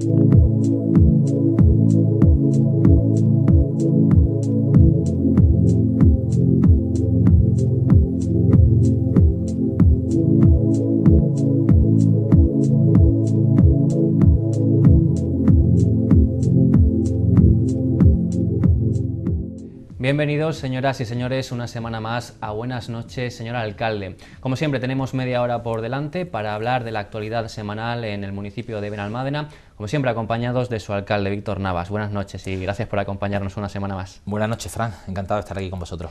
Thank you. Bienvenidos, señoras y señores, una semana más a Buenas noches, señor alcalde. Como siempre, tenemos media hora por delante para hablar de la actualidad semanal en el municipio de Benalmádena, como siempre, acompañados de su alcalde, Víctor Navas. Buenas noches y gracias por acompañarnos una semana más. Buenas noches, Fran. Encantado de estar aquí con vosotros.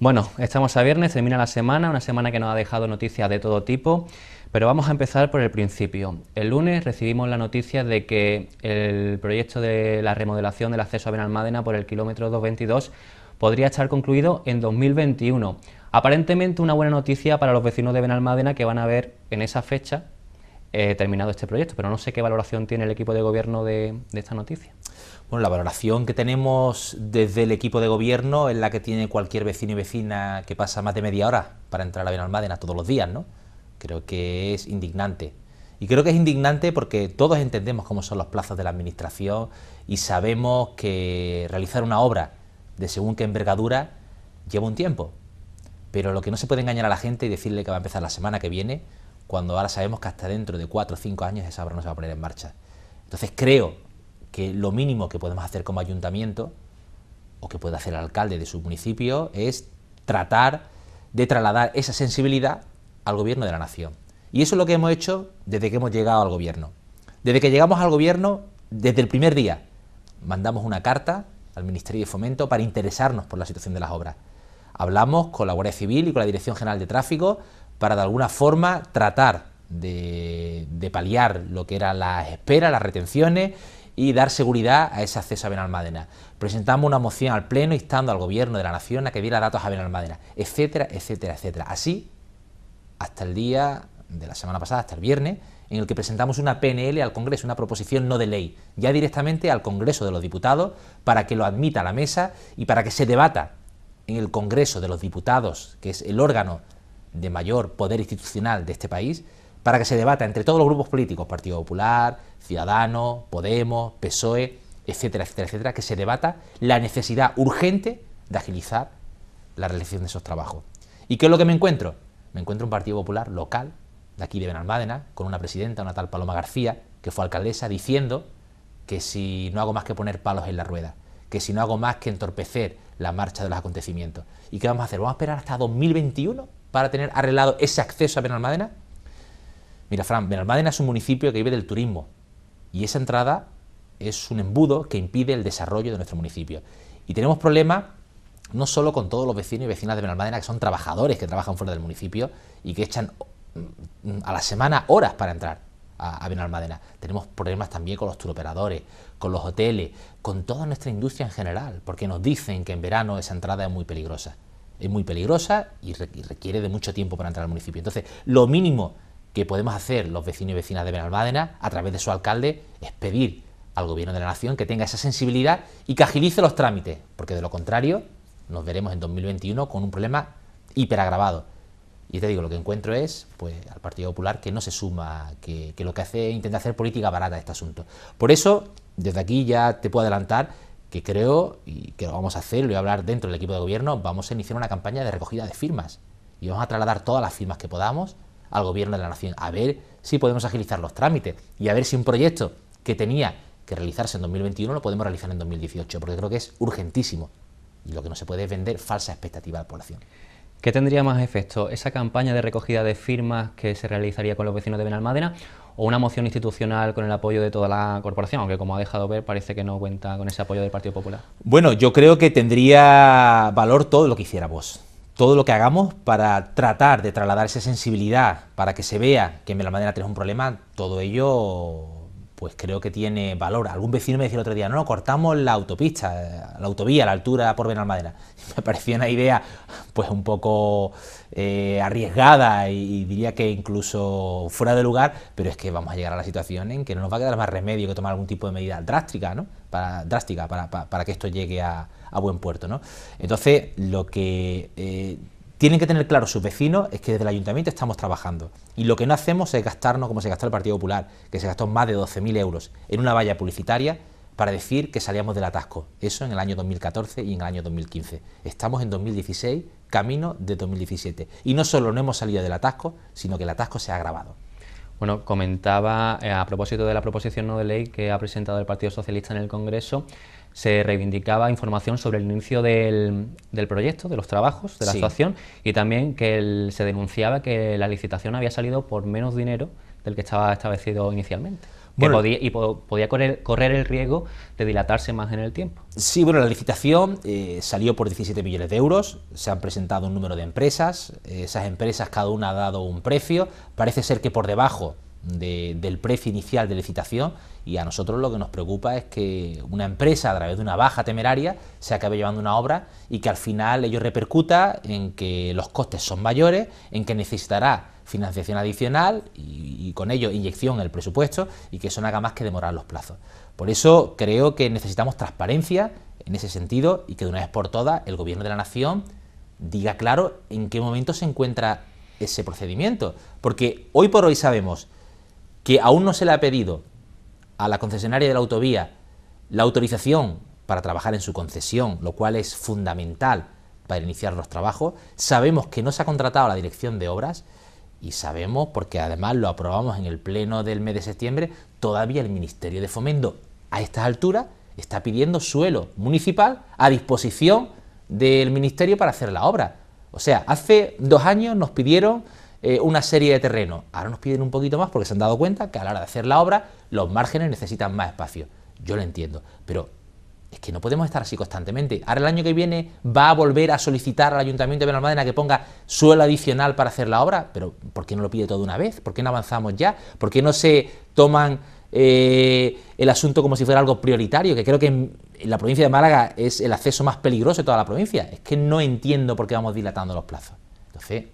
Bueno, estamos a viernes, termina la semana, una semana que nos ha dejado noticias de todo tipo, pero vamos a empezar por el principio. El lunes recibimos la noticia de que el proyecto de la remodelación del acceso a Benalmádena por el kilómetro 222 podría estar concluido en 2021. Aparentemente una buena noticia para los vecinos de Benalmádena que van a ver en esa fecha eh, terminado este proyecto, pero no sé qué valoración tiene el equipo de gobierno de, de esta noticia. Bueno, la valoración que tenemos desde el equipo de gobierno es la que tiene cualquier vecino y vecina que pasa más de media hora para entrar a Benalmádena todos los días, ¿no? Creo que es indignante. Y creo que es indignante porque todos entendemos cómo son los plazos de la administración y sabemos que realizar una obra de según qué envergadura lleva un tiempo. Pero lo que no se puede engañar a la gente y decirle que va a empezar la semana que viene, cuando ahora sabemos que hasta dentro de cuatro o cinco años esa obra no se va a poner en marcha. Entonces creo que lo mínimo que podemos hacer como ayuntamiento, o que puede hacer el alcalde de su municipio, es tratar de trasladar esa sensibilidad al gobierno de la nación. Y eso es lo que hemos hecho desde que hemos llegado al gobierno. Desde que llegamos al gobierno, desde el primer día, mandamos una carta al Ministerio de Fomento para interesarnos por la situación de las obras. Hablamos con la Guardia Civil y con la Dirección General de Tráfico para de alguna forma tratar de, paliar lo que eran las esperas, las retenciones y dar seguridad a ese acceso a Benalmádena. Presentamos una moción al Pleno instando al Gobierno de la Nación a que diera datos a Benalmádena, etcétera, etcétera, etcétera. Así, hasta el día de la semana pasada, hasta el viernes, en el que presentamos una PNL al Congreso, una proposición no de ley, ya directamente al Congreso de los Diputados, para que lo admita a la mesa y para que se debata en el Congreso de los Diputados, que es el órgano de mayor poder institucional de este país, para que se debata entre todos los grupos políticos, Partido Popular, Ciudadanos, Podemos, PSOE, etcétera, etcétera, etcétera, que se debata la necesidad urgente de agilizar la realización de esos trabajos. ¿Y qué es lo que me encuentro? Me encuentro un Partido Popular local de aquí de Benalmádena, con una presidenta, una tal Paloma García, que fue alcaldesa, diciendo que si no hago más que poner palos en la rueda, que si no hago más que entorpecer la marcha de los acontecimientos. ¿Y qué vamos a hacer? ¿Vamos a esperar hasta 2021 para tener arreglado ese acceso a Benalmádena? Mira, Fran, Benalmádena es un municipio que vive del turismo y esa entrada es un embudo que impide el desarrollo de nuestro municipio. Y tenemos problemas no solo con todos los vecinos y vecinas de Benalmádena, que son trabajadores que trabajan fuera del municipio y que echan a la semana horas para entrar a, Benalmádena. Tenemos problemas también con los turoperadores, con los hoteles, con toda nuestra industria en general, porque nos dicen que en verano esa entrada es muy peligrosa. Es muy peligrosa y, requiere de mucho tiempo para entrar al municipio. Entonces, lo mínimo que podemos hacer los vecinos y vecinas de Benalmádena a través de su alcalde es pedir al gobierno de la nación que tenga esa sensibilidad y que agilice los trámites, porque de lo contrario nos veremos en 2021 con un problema hiperagravado y te digo, lo que encuentro es pues, al Partido Popular que no se suma, que, que lo que hace intenta hacer política barata de este asunto. Por eso, desde aquí ya te puedo adelantar que creo, y que lo vamos a hacer, lo voy a hablar dentro del equipo de gobierno, vamos a iniciar una campaña de recogida de firmas. Y vamos a trasladar todas las firmas que podamos al gobierno de la nación, a ver si podemos agilizar los trámites y a ver si un proyecto que tenía que realizarse en 2021 lo podemos realizar en 2018, porque creo que es urgentísimo. Y lo que no se puede es vender falsa expectativa a la población. ¿Qué tendría más efecto? ¿Esa campaña de recogida de firmas que se realizaría con los vecinos de Benalmádena o una moción institucional con el apoyo de toda la corporación? Aunque como ha dejado ver parece que no cuenta con ese apoyo del Partido Popular. Bueno, yo creo que tendría valor todo lo que hiciéramos. Todo lo que hagamos para tratar de trasladar esa sensibilidad, para que se vea que en Benalmádena tenemos un problema, todo ello pues creo que tiene valor. Algún vecino me decía el otro día, no, cortamos la autopista, eh, la autovía, la altura por Madera Me parecía una idea pues un poco eh, arriesgada y, diría que incluso fuera de lugar, pero es que vamos a llegar a la situación en que no nos va a quedar más remedio que tomar algún tipo de medida drástica, ¿no? Para, drástica para, para, que esto llegue a, buen puerto, ¿no? Entonces, lo que... Eh, tienen que tener claro sus vecinos es que desde el ayuntamiento estamos trabajando y lo que no hacemos es gastarnos como se gastó el Partido Popular, que se gastó más de 12.000 euros en una valla publicitaria para decir que salíamos del atasco. Eso en el año 2014 y en el año 2015. Estamos en 2016, camino de 2017. Y no solo no hemos salido del atasco, sino que el atasco se ha agravado. Bueno, comentaba eh, a propósito de la proposición no de ley que ha presentado el Partido Socialista en el Congreso, se reivindicaba información sobre el inicio del, proyecto, de los trabajos, de la situación actuación, y también que se denunciaba que la licitación había salido por menos dinero del que estaba establecido inicialmente. y podía correr, el riesgo de dilatarse más en el tiempo. Sí, bueno, la licitación eh, salió por 17 millones de euros, se han presentado un número de empresas, eh, esas empresas cada una ha dado un precio, parece ser que por debajo del precio inicial de licitación y a nosotros lo que nos preocupa es que una empresa a través de una baja temeraria se acabe llevando una obra y que al final ello repercuta en que los costes son mayores, en que necesitará financiación adicional y, y, con ello inyección en el presupuesto y que eso no haga más que demorar los plazos. Por eso creo que necesitamos transparencia en ese sentido y que de una vez por todas el Gobierno de la Nación diga claro en qué momento se encuentra ese procedimiento. Porque hoy por hoy sabemos que aún no se le ha pedido a la concesionaria de la autovía la autorización para trabajar en su concesión, lo cual es fundamental para iniciar los trabajos. Sabemos que no se ha contratado la dirección de obras y sabemos, porque además lo aprobamos en el pleno del mes de septiembre, todavía el Ministerio de Fomento a estas alturas está pidiendo suelo municipal a disposición del Ministerio para hacer la obra. O sea, hace dos años nos pidieron eh, una serie de terreno. Ahora nos piden un poquito más porque se han dado cuenta que a la hora de hacer la obra los márgenes necesitan más espacio. Yo lo entiendo, pero es que no podemos estar así constantemente. Ahora el año que viene va a volver a solicitar al Ayuntamiento de Benalmádena que ponga suelo adicional para hacer la obra, pero ¿por qué no lo pide todo de una vez? ¿Por qué no avanzamos ya? ¿Por qué no se toman eh, el asunto como si fuera algo prioritario? Que creo que en, en la provincia de Málaga es el acceso más peligroso de toda la provincia. Es que no entiendo por qué vamos dilatando los plazos. Entonces,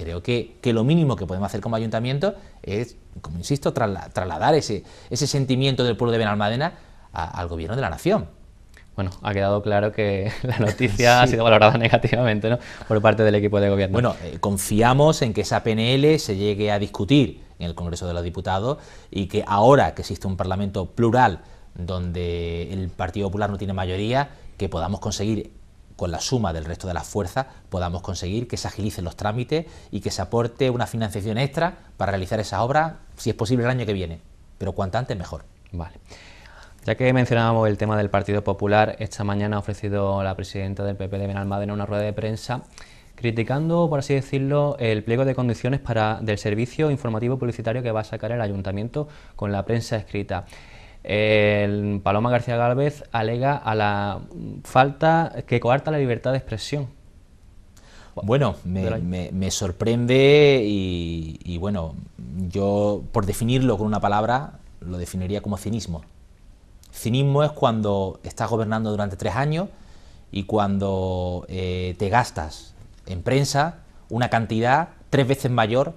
creo que, lo mínimo que podemos hacer como ayuntamiento es, como insisto, trasladar ese, ese sentimiento del pueblo de Benalmadena al gobierno de la nación. Bueno, ha quedado claro que la noticia ha sido valorada negativamente ¿no? por parte del equipo de gobierno. Bueno, eh, confiamos en que esa PNL se llegue a discutir en el Congreso de los Diputados y que ahora que existe un Parlamento plural donde el Partido Popular no tiene mayoría, que podamos conseguir con la suma del resto de las fuerzas podamos conseguir que se agilicen los trámites y que se aporte una financiación extra para realizar esas obras, si es posible, el año que viene. Pero cuanto antes, mejor. Vale. Ya que mencionábamos el tema del Partido Popular, esta mañana ha ofrecido la presidenta del PP de Benalmádena una rueda de prensa criticando, por así decirlo, el pliego de condiciones para, del servicio informativo publicitario que va a sacar el ayuntamiento con la prensa escrita. El Paloma García Gálvez alega a la falta que coarta la libertad de expresión. Bueno, me, sorprende y, bueno, yo por definirlo con una palabra lo definiría como cinismo. Cinismo es cuando estás gobernando durante tres años y cuando eh, te gastas en prensa una cantidad tres veces mayor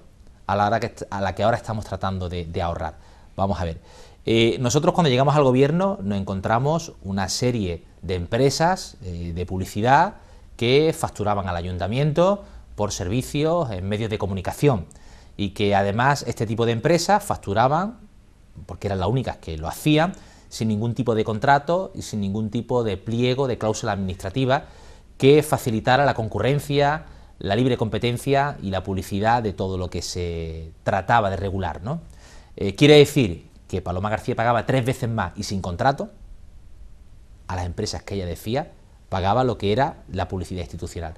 a la, que, a la que ahora estamos tratando de ahorrar. Vamos a ver. Eh, nosotros cuando llegamos al gobierno nos encontramos una serie de empresas eh, de publicidad que facturaban al ayuntamiento por servicios en medios de comunicación y que además este tipo de empresas facturaban, porque eran las únicas que lo hacían, sin ningún tipo de contrato y sin ningún tipo de pliego de cláusula administrativa que facilitara la concurrencia, la libre competencia y la publicidad de todo lo que se trataba de regular. ¿no? Eh, quiere decir que Paloma García pagaba tres veces más y sin contrato a las empresas que ella decía, pagaba lo que era la publicidad institucional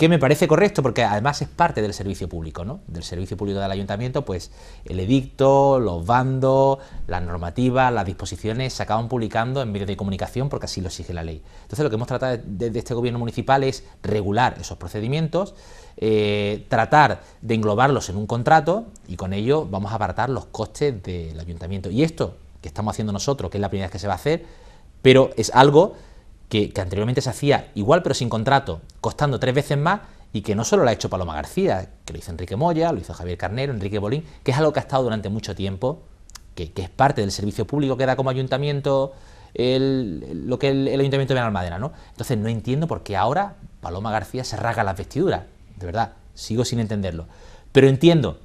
que me parece correcto porque además es parte del servicio público, ¿no? Del servicio público del ayuntamiento, pues el edicto, los bandos, las normativas, las disposiciones se acaban publicando en medios de comunicación porque así lo exige la ley. Entonces lo que hemos tratado desde este gobierno municipal es regular esos procedimientos, eh, tratar de englobarlos en un contrato y con ello vamos a apartar los costes del ayuntamiento. Y esto que estamos haciendo nosotros, que es la primera vez que se va a hacer, pero es algo que, anteriormente se hacía igual pero sin contrato, costando tres veces más y que no solo lo ha hecho Paloma García, que lo hizo Enrique Moya, lo hizo Javier Carnero, Enrique Bolín, que es algo que ha estado durante mucho tiempo, que, es parte del servicio público que da como ayuntamiento lo que el, ayuntamiento de Benalmádena, ¿no? Entonces no entiendo por qué ahora Paloma García se raga las vestiduras, de verdad, sigo sin entenderlo. Pero entiendo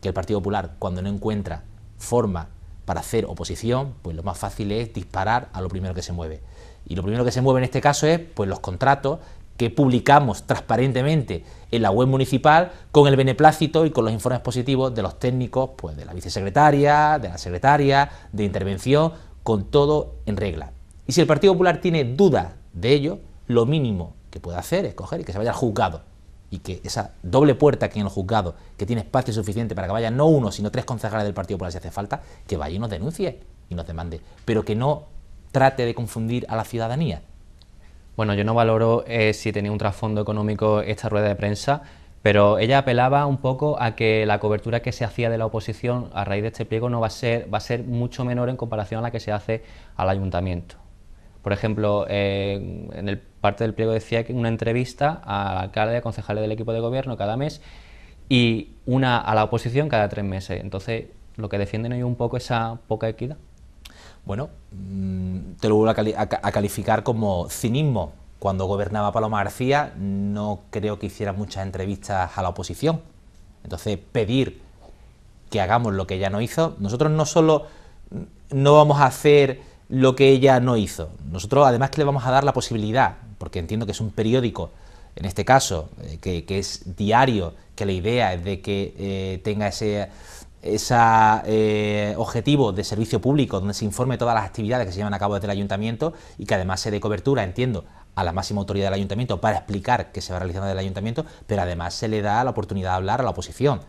que el Partido Popular, cuando no encuentra forma para hacer oposición, pues lo más fácil es disparar a lo primero que se mueve. Y lo primero que se mueve en este caso es pues, los contratos que publicamos transparentemente en la web municipal con el beneplácito y con los informes positivos de los técnicos, pues de la vicesecretaria, de la secretaria, de intervención, con todo en regla. Y si el Partido Popular tiene dudas de ello, lo mínimo que puede hacer es coger y que se vaya al juzgado y que esa doble puerta que en el juzgado, que tiene espacio suficiente para que vayan no uno, sino tres concejales del Partido Popular si hace falta, que vaya y nos denuncie y nos demande, pero que no trate de confundir a la ciudadanía? Bueno, yo no valoro eh, si tenía un trasfondo económico esta rueda de prensa, pero ella apelaba un poco a que la cobertura que se hacía de la oposición a raíz de este pliego no va a ser, va a ser mucho menor en comparación a la que se hace al ayuntamiento. Por ejemplo, eh, en el parte del pliego decía que una entrevista al alcalde, a concejales del equipo de gobierno cada mes y una a la oposición cada tres meses. Entonces, lo que defienden hoy un poco esa poca equidad bueno, mm, te lo vuelvo a, calificar como cinismo. Cuando gobernaba Paloma García no creo que hiciera muchas entrevistas a la oposición. Entonces, pedir que hagamos lo que ella no hizo, nosotros no solo no vamos a hacer lo que ella no hizo, nosotros además que le vamos a dar la posibilidad, porque entiendo que es un periódico, en este caso, eh, que, es diario, que la idea es de que eh, tenga ese ese eh, objetivo de servicio público donde se informe todas las actividades que se llevan a cabo desde el ayuntamiento y que además se dé cobertura, entiendo, a la máxima autoridad del ayuntamiento para explicar qué se va realizando desde el ayuntamiento, pero además se le da la oportunidad de hablar a la oposición.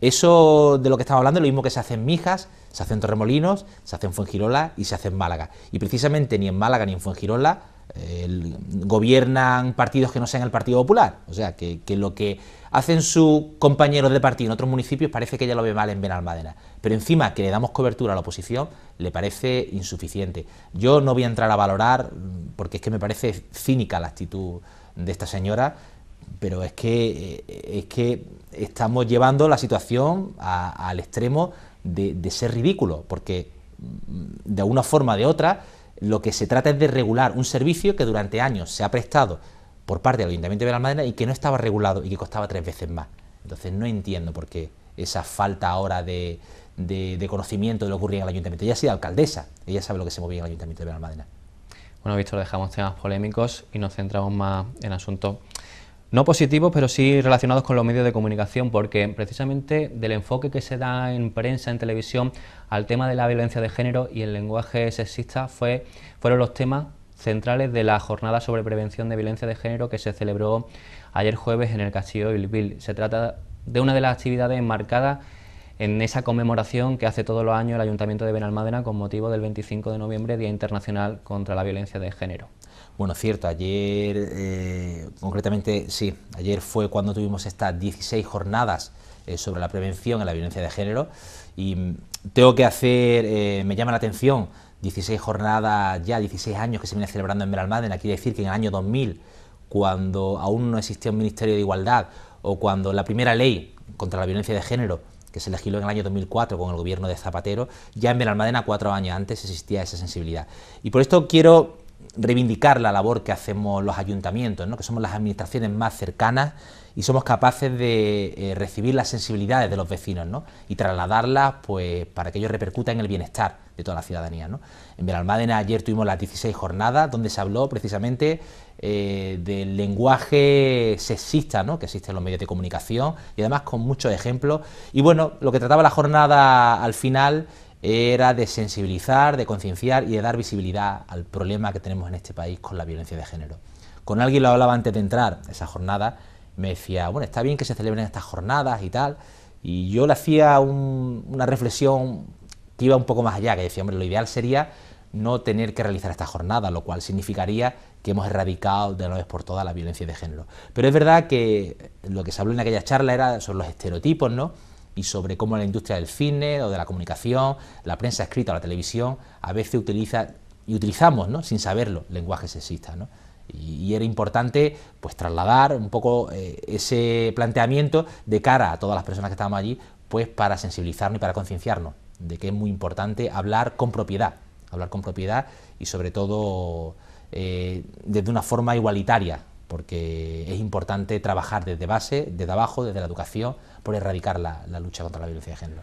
Eso de lo que estamos hablando es lo mismo que se hace en Mijas, se hace en Torremolinos, se hace en Fuengirola y se hace en Málaga. Y precisamente ni en Málaga ni en Fuengirola eh, gobiernan partidos que no sean el Partido Popular. O sea, que lo que hacen sus compañeros de partido en otros municipios, parece que ella lo ve mal en Benalmádena. Pero encima que le damos cobertura a la oposición, le parece insuficiente. Yo no voy a entrar a valorar, mm, porque es que me parece cínica la actitud de esta señora, pero es que, eh, es que estamos llevando la situación al extremo de, de ser ridículo, porque mm, de una forma o de otra lo que se trata es de regular un servicio que durante años se ha prestado por parte del Ayuntamiento de Benalmádena y que no estaba regulado y que costaba tres veces más. Entonces no entiendo por qué esa falta ahora de, de, conocimiento de lo que ocurría en el Ayuntamiento. Ella ha sido alcaldesa, ella sabe lo que se movía en el Ayuntamiento de Benalmádena. Bueno, Víctor, dejamos temas polémicos y nos centramos más en asuntos no positivos, pero sí relacionados con los medios de comunicación, porque precisamente del enfoque que se da en prensa, en televisión, al tema de la violencia de género y el lenguaje sexista fue, fueron los temas centrales de la jornada sobre prevención de violencia de género que se celebró ayer jueves en el Castillo de Bilbil. Se trata de una de las actividades enmarcadas en esa conmemoración que hace todos los años el Ayuntamiento de Benalmádena con motivo del 25 de noviembre, Día Internacional contra la Violencia de Género. Bueno, cierto, ayer, eh, concretamente, sí, ayer fue cuando tuvimos estas 16 jornadas eh, sobre la prevención en la violencia de género y mm, tengo que hacer, eh, me llama la atención 16 jornadas ya, 16 años que se viene celebrando en Benalmádena. quiere decir que en el año 2000, cuando aún no existía un Ministerio de Igualdad o cuando la primera ley contra la violencia de género que se legisló en el año 2004 con el gobierno de Zapatero, ya en Benalmádena cuatro años antes existía esa sensibilidad. Y por esto quiero reivindicar la labor que hacemos los ayuntamientos, ¿no? que somos las administraciones más cercanas y somos capaces de eh, recibir las sensibilidades de los vecinos y trasladarlas pues, para que ellos repercutan en el bienestar de toda la ciudadanía. En Benalmádena ayer tuvimos las 16 jornadas donde se habló precisamente eh, del lenguaje sexista ¿no? que existe en los medios de comunicación y además con muchos ejemplos. Y bueno, lo que trataba la jornada al final era de sensibilizar, de concienciar y de dar visibilidad al problema que tenemos en este país con la violencia de género. Con alguien lo hablaba antes de entrar esa jornada, me decía, bueno, está bien que se celebren estas jornadas y tal, y yo le hacía una reflexión que iba un poco más allá, que decía, hombre, lo ideal sería no tener que realizar esta jornada, lo cual significaría que hemos erradicado de una vez por todas la violencia de género. Pero es verdad que lo que se habló en aquella charla era sobre los estereotipos, ¿no? Y sobre cómo la industria del cine o de la comunicación, la prensa escrita o la televisión, a veces utiliza y utilizamos, ¿no? Sin saberlo, lenguaje sexista, ¿no? Y, era importante pues trasladar un poco eh, ese planteamiento de cara a todas las personas que estábamos allí, pues para sensibilizarnos y para concienciarnos de que es muy importante hablar con propiedad, hablar con propiedad y sobre todo eh, desde una forma igualitaria, porque es importante trabajar desde base, desde abajo, desde la educación, por erradicar la, lucha contra la violencia de género.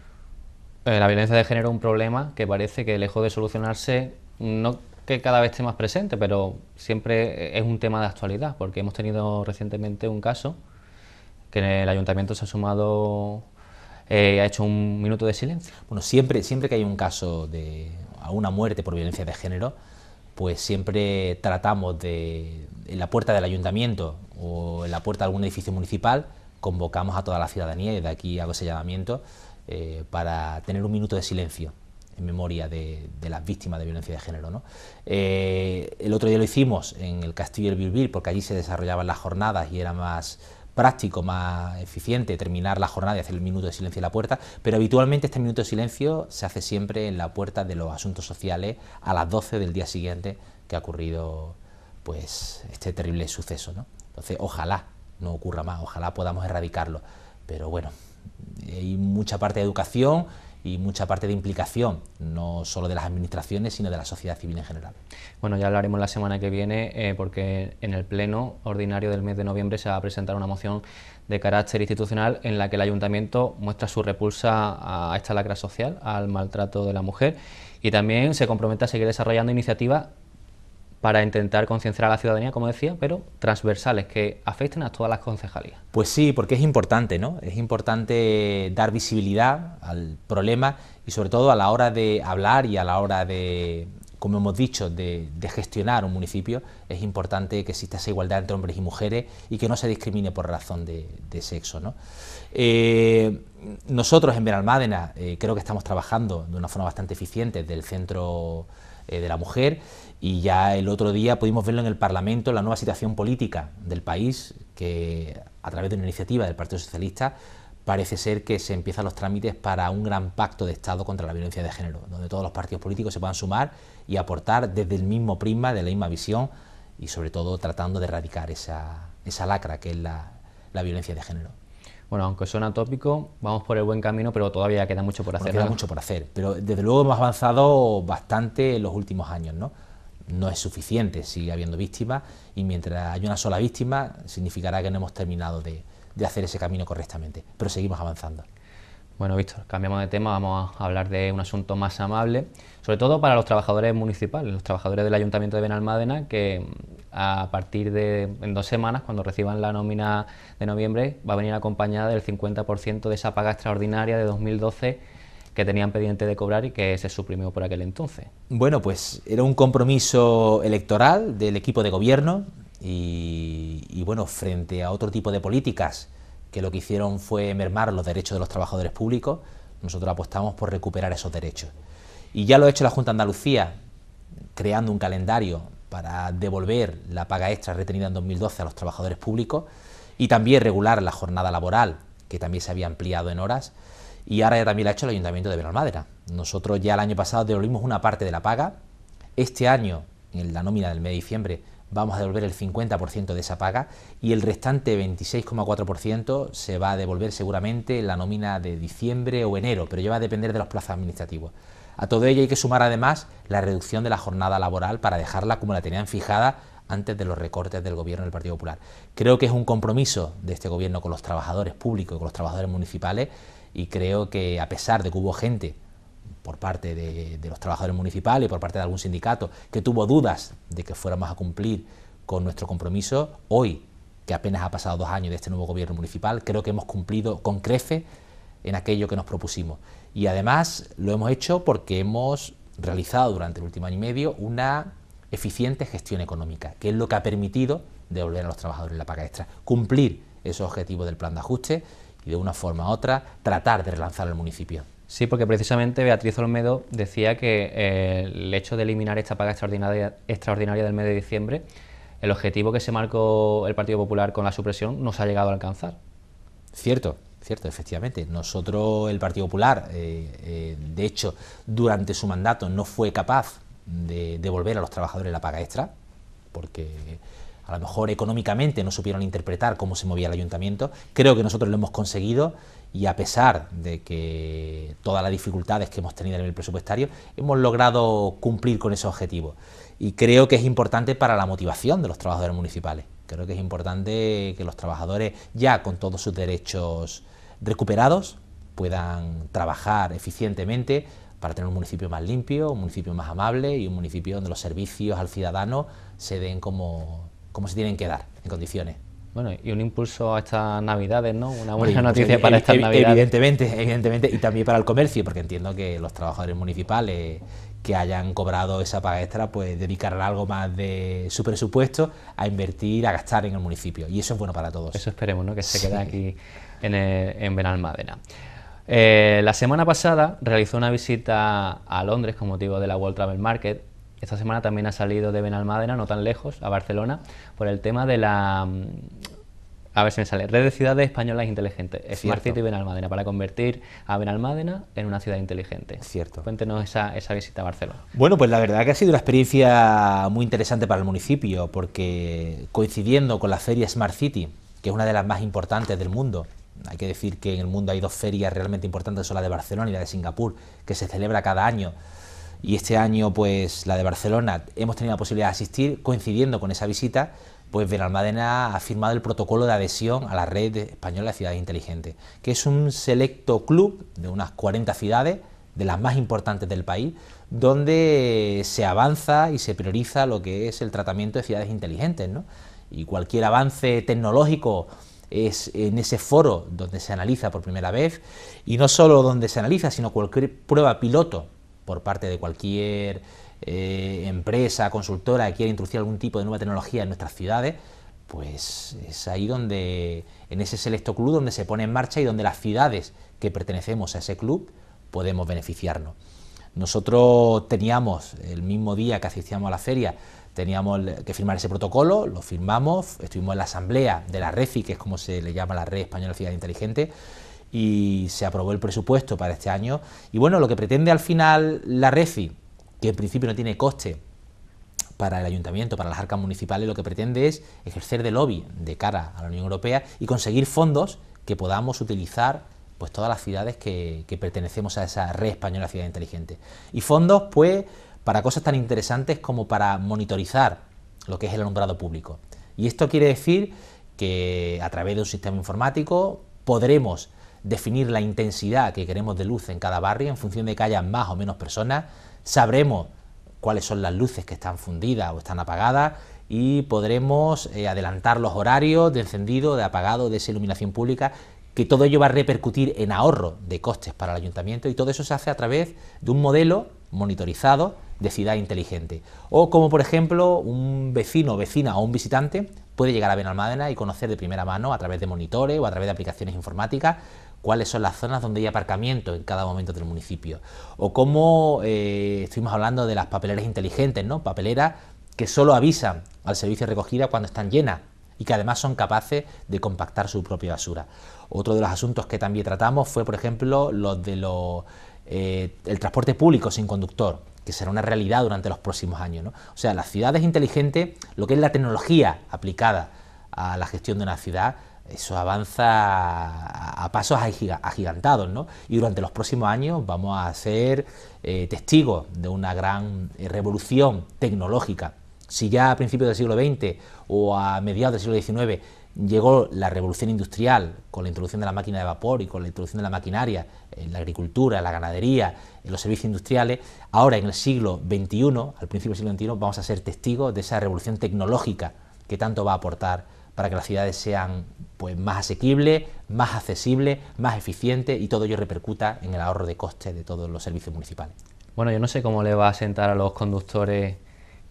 Eh, la violencia de género es un problema que parece que lejos de solucionarse, no que cada vez esté más presente, pero siempre es un tema de actualidad, porque hemos tenido recientemente un caso que en el ayuntamiento se ha sumado eh, ha hecho un minuto de silencio. Bueno, siempre, siempre que hay un caso de una muerte por violencia de género, pues siempre tratamos de, en la puerta del ayuntamiento o en la puerta de algún edificio municipal, convocamos a toda la ciudadanía, y de aquí hago ese llamamiento, eh, para tener un minuto de silencio en memoria de, las víctimas de violencia de género. ¿no? Eh, el otro día lo hicimos en el Castillo del Bilbil, porque allí se desarrollaban las jornadas y era más práctico, más eficiente terminar la jornada y hacer el minuto de silencio en la puerta, pero habitualmente este minuto de silencio se hace siempre en la puerta de los asuntos sociales a las 12 del día siguiente que ha ocurrido pues este terrible suceso. ¿no? Entonces, ojalá no ocurra más, ojalá podamos erradicarlo, pero bueno, hay mucha parte de educación y mucha parte de implicación, no solo de las administraciones, sino de la sociedad civil en general. Bueno, ya hablaremos la semana que viene, eh, porque en el Pleno Ordinario del mes de noviembre se va a presentar una moción de carácter institucional en la que el Ayuntamiento muestra su repulsa a esta lacra social, al maltrato de la mujer, y también se compromete a seguir desarrollando iniciativas para intentar concienciar a la ciudadanía, como decía, pero transversales, que afecten a todas las concejalías. Pues sí, porque es importante, ¿no? Es importante dar visibilidad al problema y sobre todo a la hora de hablar y a la hora de, como hemos dicho, de, gestionar un municipio, es importante que exista esa igualdad entre hombres y mujeres y que no se discrimine por razón de, sexo. ¿no? Eh, nosotros en Benalmádena eh, creo que estamos trabajando de una forma bastante eficiente del Centro eh, de la Mujer y ya el otro día pudimos verlo en el Parlamento, la nueva situación política del país, que a través de una iniciativa del Partido Socialista parece ser que se empiezan los trámites para un gran pacto de Estado contra la violencia de género, donde todos los partidos políticos se puedan sumar y aportar desde el mismo prisma, de la misma visión y sobre todo tratando de erradicar esa, lacra que es la, violencia de género. Bueno, aunque suena tópico, vamos por el buen camino, pero todavía queda mucho por hacer. queda mucho por hacer, pero desde luego hemos avanzado bastante en los últimos años, ¿no? no es suficiente, sigue habiendo víctimas y mientras haya una sola víctima significará que no hemos terminado de, hacer ese camino correctamente, pero seguimos avanzando. Bueno, Víctor, cambiamos de tema, vamos a hablar de un asunto más amable, sobre todo para los trabajadores municipales, los trabajadores del Ayuntamiento de Benalmádena, que mm, a partir de en dos semanas, cuando reciban la nómina de noviembre, va a venir acompañada del 50% de esa paga extraordinaria de 2012 que tenían pendiente de cobrar y que se suprimió por aquel entonces. Bueno, pues era un compromiso electoral del equipo de gobierno y, bueno, frente a otro tipo de políticas que lo que hicieron fue mermar los derechos de los trabajadores públicos, nosotros apostamos por recuperar esos derechos. Y ya lo ha hecho la Junta de Andalucía, creando un calendario para devolver la paga extra retenida en 2012 a los trabajadores públicos y también regular la jornada laboral, que también se había ampliado en horas y ahora ya también lo ha hecho el Ayuntamiento de Vinaròs-Madera. Nosotros ya el año pasado devolvimos una parte de la paga, este año, en la nómina del mes de diciembre, vamos a devolver el 50% de esa paga y el restante 26,4% se va a devolver seguramente en la nómina de diciembre o enero, pero ya va a depender de los plazos administrativos. A todo ello hay que sumar además la reducción de la jornada laboral para dejarla como la tenían fijada antes de los recortes del gobierno del Partido Popular. Creo que es un compromiso de este gobierno con los trabajadores públicos y con los trabajadores municipales y creo que a pesar de que hubo gente por parte de, los trabajadores municipales, y por parte de algún sindicato, que tuvo dudas de que fuéramos a cumplir con nuestro compromiso, hoy, que apenas ha pasado dos años de este nuevo gobierno municipal, creo que hemos cumplido con crece en aquello que nos propusimos. Y además lo hemos hecho porque hemos realizado durante el último año y medio una eficiente gestión económica, que es lo que ha permitido devolver a los trabajadores la paga extra, cumplir esos objetivos del plan de ajuste y de una forma u otra tratar de relanzar el municipio. Sí, porque precisamente Beatriz Olmedo decía que eh, el hecho de eliminar esta paga extraordinaria, del mes de diciembre, el objetivo que se marcó el Partido Popular con la supresión no se ha llegado a alcanzar. Cierto, cierto, efectivamente. Nosotros, el Partido Popular, eh, eh, de hecho, durante su mandato no fue capaz de devolver a los trabajadores la paga extra, porque a lo mejor económicamente no supieron interpretar cómo se movía el ayuntamiento. Creo que nosotros lo hemos conseguido y a pesar de que todas las dificultades que hemos tenido en el presupuestario, hemos logrado cumplir con ese objetivo. Y creo que es importante para la motivación de los trabajadores municipales. Creo que es importante que los trabajadores, ya con todos sus derechos recuperados, puedan trabajar eficientemente para tener un municipio más limpio, un municipio más amable y un municipio donde los servicios al ciudadano se den como como se tienen que dar en condiciones. Bueno, y un impulso a estas navidades, ¿no? Una buena pues, noticia para estas navidades. Evidentemente, evidentemente, y también para el comercio, porque entiendo que los trabajadores municipales que hayan cobrado esa paga extra, pues dedicarán algo más de su presupuesto a invertir, a gastar en el municipio. Y eso es bueno para todos. Eso esperemos, ¿no? Que se quede aquí en, Benalmádena. Eh, la semana pasada realizó una visita a Londres con motivo de la World Travel Market esta semana también ha salido de Benalmádena, no tan lejos, a Barcelona, por el tema de la... Mm, a ver si me sale. Red de ciudades españolas inteligentes. Smart Cierto. City Benalmádena, para convertir a Benalmádena en una ciudad inteligente. Cierto. Cuéntenos esa, esa visita a Barcelona. Bueno, pues la verdad que ha sido una experiencia muy interesante para el municipio, porque coincidiendo con la feria Smart City, que es una de las más importantes del mundo, hay que decir que en el mundo hay dos ferias realmente importantes, son la de Barcelona y la de Singapur, que se celebra cada año y este año pues la de Barcelona hemos tenido la posibilidad de asistir, coincidiendo con esa visita, pues Benalmádena ha firmado el protocolo de adhesión a la red española de ciudades inteligentes, que es un selecto club de unas 40 ciudades, de las más importantes del país, donde se avanza y se prioriza lo que es el tratamiento de ciudades inteligentes. ¿no? Y cualquier avance tecnológico es en ese foro donde se analiza por primera vez, y no solo donde se analiza, sino cualquier prueba piloto por parte de cualquier eh, empresa, consultora que quiera introducir algún tipo de nueva tecnología en nuestras ciudades, pues es ahí donde, en ese selecto club donde se pone en marcha y donde las ciudades que pertenecemos a ese club podemos beneficiarnos. Nosotros teníamos, el mismo día que asistíamos a la feria, teníamos que firmar ese protocolo, lo firmamos, estuvimos en la asamblea de la REFI, que es como se le llama la Red Española de Ciudad Inteligente, y se aprobó el presupuesto para este año. Y bueno, lo que pretende al final la Refi... que en principio no tiene coste para el ayuntamiento, para las arcas municipales, lo que pretende es ejercer de lobby de cara a la Unión Europea y conseguir fondos que podamos utilizar pues todas las ciudades que, que pertenecemos a esa red española Ciudad Inteligente. Y fondos, pues, para cosas tan interesantes como para monitorizar lo que es el alumbrado público. Y esto quiere decir que a través de un sistema informático podremos definir la intensidad que queremos de luz en cada barrio, en función de que haya más o menos personas, sabremos cuáles son las luces que están fundidas o están apagadas y podremos eh, adelantar los horarios de encendido, de apagado, de esa iluminación pública, que todo ello va a repercutir en ahorro de costes para el ayuntamiento y todo eso se hace a través de un modelo monitorizado de ciudad inteligente. O como por ejemplo un vecino, vecina o un visitante puede llegar a Benalmádena y conocer de primera mano a través de monitores o a través de aplicaciones informáticas cuáles son las zonas donde hay aparcamiento en cada momento del municipio. O cómo eh, estuvimos hablando de las papeleras inteligentes, ¿no? Papeleras que solo avisan al servicio de recogida cuando están llenas y que además son capaces de compactar su propia basura. Otro de los asuntos que también tratamos fue, por ejemplo, los de los, eh, el transporte público sin conductor, que será una realidad durante los próximos años. O sea, las ciudades inteligentes, lo que es la tecnología aplicada a la gestión de una ciudad, eso avanza a pasos agigantados, ¿no? Y durante los próximos años vamos a ser eh, testigos de una gran eh, revolución tecnológica. Si ya a principios del siglo XX o a mediados del siglo XIX llegó la revolución industrial con la introducción de la máquina de vapor y con la introducción de la maquinaria en la agricultura, en la ganadería, en los servicios industriales, ahora en el siglo XXI, al principio del siglo XXI, vamos a ser testigos de esa revolución tecnológica que tanto va a aportar para que las ciudades sean pues, más asequibles, más accesibles, más eficientes y todo ello repercuta en el ahorro de costes de todos los servicios municipales. Bueno, yo no sé cómo le va a sentar a los conductores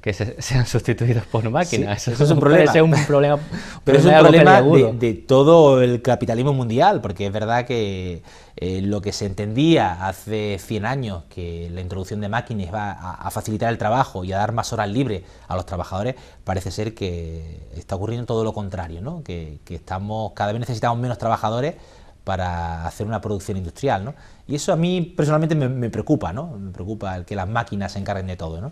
que sean sustituidos por máquinas. eso, es un problema. Pero es un problema de, todo el capitalismo mundial, porque es verdad que eh, lo que se entendía hace 100 años, que la introducción de máquinas va a, facilitar el trabajo y a dar más horas libres a los trabajadores, parece ser que está ocurriendo todo lo contrario, ¿no? que, que estamos, cada vez necesitamos menos trabajadores para hacer una producción industrial, Y eso a mí personalmente me, preocupa, ¿no? Me preocupa el que las máquinas se encarguen de todo,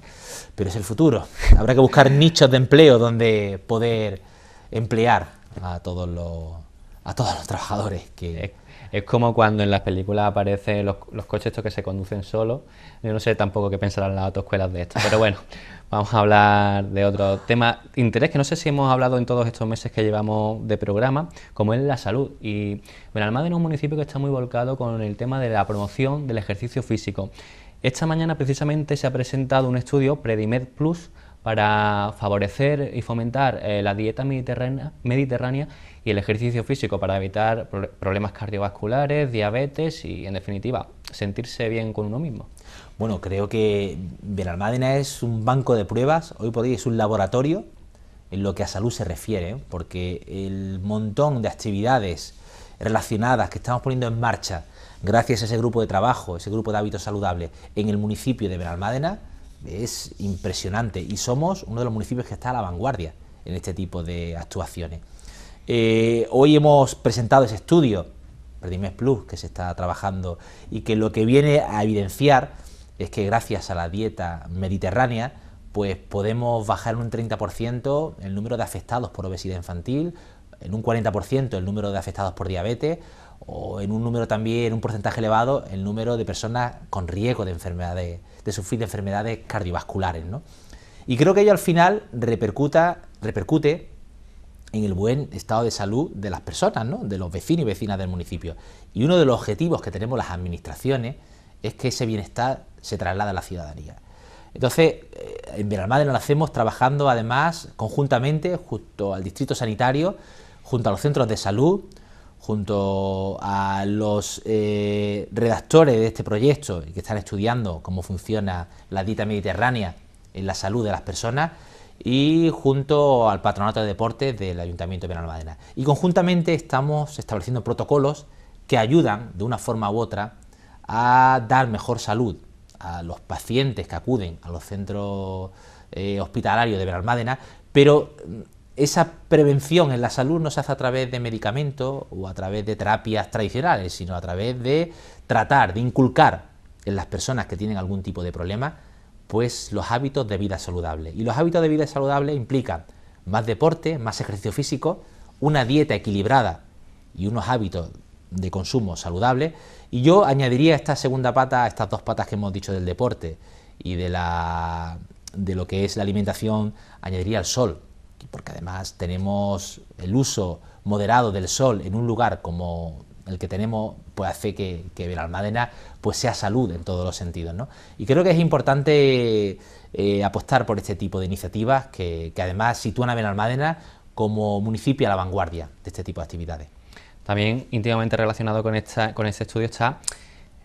Pero es el futuro. Habrá que buscar nichos de empleo donde poder emplear a todos los, a todos los trabajadores que... Es, como cuando en las películas aparecen los, los coches estos que se conducen solos. Yo no sé tampoco qué pensarán las autoescuelas de esto, pero bueno, Vamos a hablar de otro tema, de interés que no sé si hemos hablado en todos estos meses que llevamos de programa, como es la salud. Y Benalmádena es un municipio que está muy volcado con el tema de la promoción del ejercicio físico. Esta mañana precisamente se ha presentado un estudio, Predimed Plus, para favorecer y fomentar eh, la dieta mediterránea, y el ejercicio físico para evitar problemas cardiovasculares, diabetes y, en definitiva, sentirse bien con uno mismo. Bueno, creo que Benalmádena es un banco de pruebas, hoy por hoy es un laboratorio en lo que a salud se refiere, ¿eh? porque el montón de actividades relacionadas que estamos poniendo en marcha gracias a ese grupo de trabajo, ese grupo de hábitos saludables en el municipio de Benalmádena es impresionante y somos uno de los municipios que está a la vanguardia en este tipo de actuaciones. Eh, hoy hemos presentado ese estudio, Perdimes Plus, que se está trabajando y que lo que viene a evidenciar es que gracias a la dieta mediterránea, pues podemos bajar en un 30% el número de afectados por obesidad infantil, en un 40% el número de afectados por diabetes o en un número también, en un porcentaje elevado, el número de personas con riesgo de enfermedades, de sufrir enfermedades cardiovasculares. ¿no? Y creo que ello al final repercute en el buen estado de salud de las personas, ¿no? de los vecinos y vecinas del municipio. Y uno de los objetivos que tenemos las administraciones es que ese bienestar se traslada a la ciudadanía. Entonces, eh, en Benalmádena lo hacemos trabajando además conjuntamente junto al distrito sanitario, junto a los centros de salud, junto a los eh, redactores de este proyecto que están estudiando cómo funciona la dieta mediterránea en la salud de las personas y junto al Patronato de Deportes del Ayuntamiento de Benalmádena. Y conjuntamente estamos estableciendo protocolos que ayudan de una forma u otra a dar mejor salud a los pacientes que acuden a los centros eh, hospitalarios de Benalmádena, pero mm, esa prevención en la salud no se hace a través de medicamentos o a través de terapias tradicionales, sino a través de tratar, de inculcar en las personas que tienen algún tipo de problema, pues los hábitos de vida saludable. Y los hábitos de vida saludable implican más deporte, más ejercicio físico, una dieta equilibrada y unos hábitos de consumo saludable. Y yo añadiría esta segunda pata, estas dos patas que hemos dicho del deporte y de, la, de lo que es la alimentación, añadiría el sol, porque además tenemos el uso moderado del sol en un lugar como el que tenemos, pues hace que, que Belalmádena pues sea salud en todos los sentidos. ¿no? Y creo que es importante eh, apostar por este tipo de iniciativas que, que además sitúan a Benalmádena como municipio a la vanguardia de este tipo de actividades. También íntimamente relacionado con, esta, con este estudio está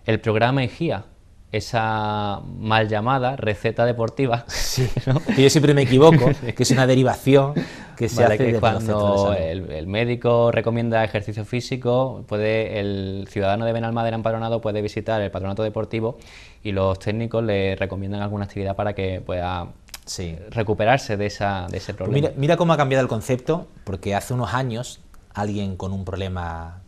el programa IGIA, esa mal llamada receta deportiva. Sí, ¿no? yo siempre me equivoco, que es una derivación que se hace cuando el, médico recomienda ejercicio físico, puede el ciudadano de Benalmádena empadronado puede visitar el patronato deportivo y los técnicos le recomiendan alguna actividad para que pueda recuperarse de, esa, de ese pues problema. mira cómo ha cambiado el concepto, porque hace unos años alguien con un problema,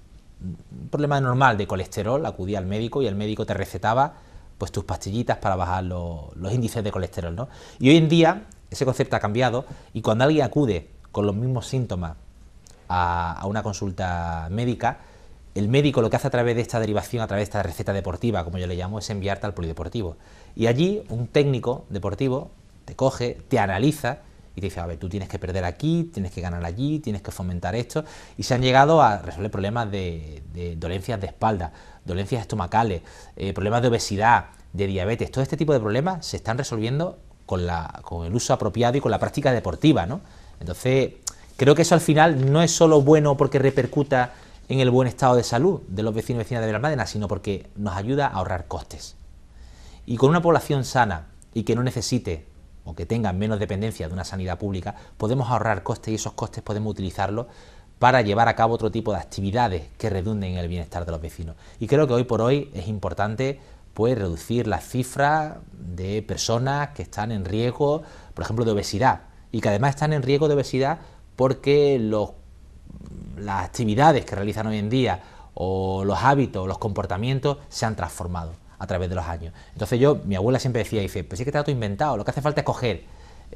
problema normal de colesterol, acudía al médico y el médico te recetaba pues tus pastillitas para bajar los índices de colesterol. ¿no? Y hoy en día ese concepto ha cambiado y cuando alguien acude con los mismos síntomas a, a, una consulta médica, el médico lo que hace a través de esta derivación, a través de esta receta deportiva, como yo le llamo, es enviarte al polideportivo. Y allí un técnico deportivo te coge, te analiza y te dice, a ver, tú tienes que perder aquí, tienes que ganar allí, tienes que fomentar esto, y se han llegado a resolver problemas de, dolencias de espalda, dolencias estomacales, eh, problemas de obesidad, de diabetes, todo este tipo de problemas se están resolviendo con, la, con el uso apropiado y con la práctica deportiva, ¿no? Entonces, creo que eso al final no es solo bueno porque repercuta en el buen estado de salud de los vecinos y vecinas de Belmadena, sino porque nos ayuda a ahorrar costes. Y con una población sana y que no necesite o que tengan menos dependencia de una sanidad pública, podemos ahorrar costes y esos costes podemos utilizarlos para llevar a cabo otro tipo de actividades que redunden en el bienestar de los vecinos. Y creo que hoy por hoy es importante pues, reducir las cifras de personas que están en riesgo, por ejemplo, de obesidad, y que además están en riesgo de obesidad porque las actividades que realizan hoy en día o los hábitos, los comportamientos se han transformado a través de los años. Entonces yo, mi abuela siempre decía, dice, pues sí que te todo inventado, lo que hace falta es coger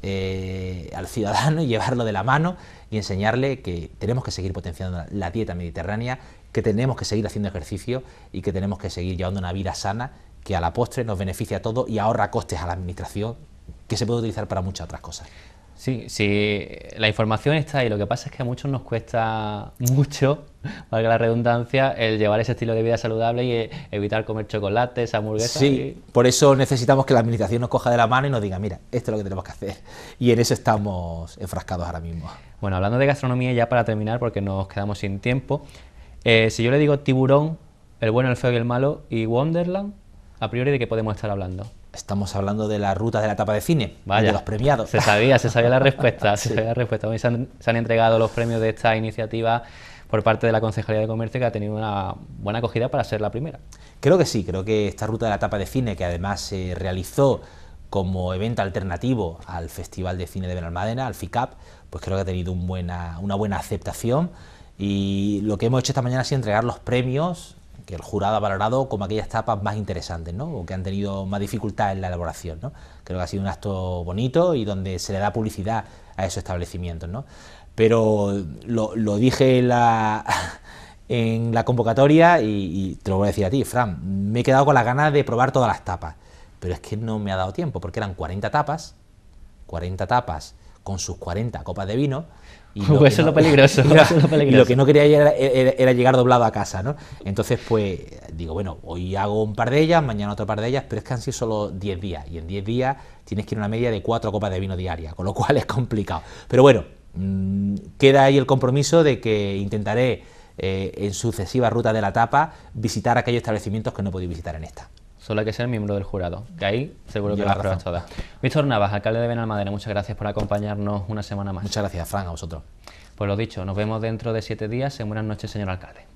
eh, al ciudadano y llevarlo de la mano y enseñarle que tenemos que seguir potenciando la dieta mediterránea, que tenemos que seguir haciendo ejercicio y que tenemos que seguir llevando una vida sana que a la postre nos beneficia a todos y ahorra costes a la administración que se puede utilizar para muchas otras cosas. Sí, sí, la información está ahí, lo que pasa es que a muchos nos cuesta mucho valga la redundancia, el llevar ese estilo de vida saludable y eh, evitar comer chocolates, hamburguesas. Sí, por eso necesitamos que la administración nos coja de la mano y nos diga, mira, esto es lo que tenemos que hacer. Y en eso estamos enfrascados ahora mismo. Bueno, hablando de gastronomía, ya para terminar, porque nos quedamos sin tiempo, eh, si yo le digo tiburón, el bueno, el feo y el malo, y Wonderland, a priori, ¿de qué podemos estar hablando? Estamos hablando de la ruta de la etapa de cine, Vaya, de los premiados. Se sabía, se sabía la respuesta, se se han entregado los premios de esta iniciativa por parte de la Concejalía de Comercio que ha tenido una buena acogida para ser la primera. Creo que sí, creo que esta ruta de la etapa de cine que además se realizó como evento alternativo al Festival de Cine de Benalmádena, al FICAP, pues creo que ha tenido una buena aceptación y lo que hemos hecho esta mañana ha sido entregar los premios que el jurado ha valorado como aquellas etapas más interesantes, ¿no? o que han tenido más dificultad en la elaboración. ¿no? Creo que ha sido un acto bonito y donde se le da publicidad a esos establecimientos. ¿no? pero lo, dije en la convocatoria y, te lo voy a decir a ti, Fran, me he quedado con las ganas de probar todas las tapas, pero es que no me ha dado tiempo porque eran 40 tapas, 40 tapas con sus 40 copas de vino. eso, es lo peligroso, lo, que no quería era, llegar doblado a casa, ¿no? Entonces, pues digo, bueno, hoy hago un par de ellas, mañana otro par de ellas, pero es que han sido solo 10 días. Y en 10 días tienes que ir a una media de 4 copas de vino diaria, con lo cual es complicado. Pero bueno, Mm, queda ahí el compromiso de que intentaré eh, en sucesiva ruta de la etapa visitar aquellos establecimientos que no he visitar en esta. Solo hay que ser miembro del jurado, que ahí seguro que las pruebas todas. Víctor Navas, alcalde de Benalmadena, muchas gracias por acompañarnos una semana más. Muchas gracias, Fran, a vosotros. Pues lo dicho, nos vemos dentro de siete días. En buenas noches, señor alcalde.